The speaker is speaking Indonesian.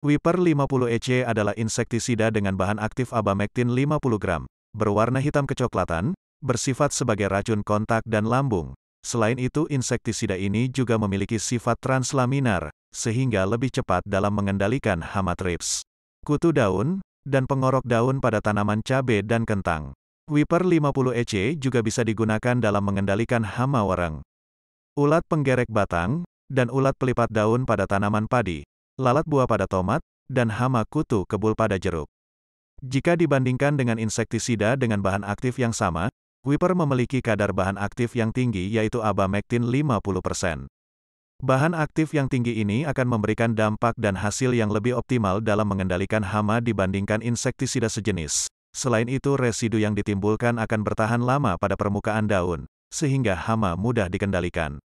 Wiper 50 EC adalah insektisida dengan bahan aktif abamektin 50 gram, berwarna hitam kecoklatan, bersifat sebagai racun kontak dan lambung. Selain itu insektisida ini juga memiliki sifat translaminar, sehingga lebih cepat dalam mengendalikan hama trips, kutu daun, dan pengorok daun pada tanaman cabai dan kentang. Wiper 50 EC juga bisa digunakan dalam mengendalikan hama warang, ulat penggerek batang, dan ulat pelipat daun pada tanaman padi lalat buah pada tomat, dan hama kutu kebul pada jeruk. Jika dibandingkan dengan insektisida dengan bahan aktif yang sama, Wiper memiliki kadar bahan aktif yang tinggi yaitu abamectin 50%. Bahan aktif yang tinggi ini akan memberikan dampak dan hasil yang lebih optimal dalam mengendalikan hama dibandingkan insektisida sejenis. Selain itu residu yang ditimbulkan akan bertahan lama pada permukaan daun, sehingga hama mudah dikendalikan.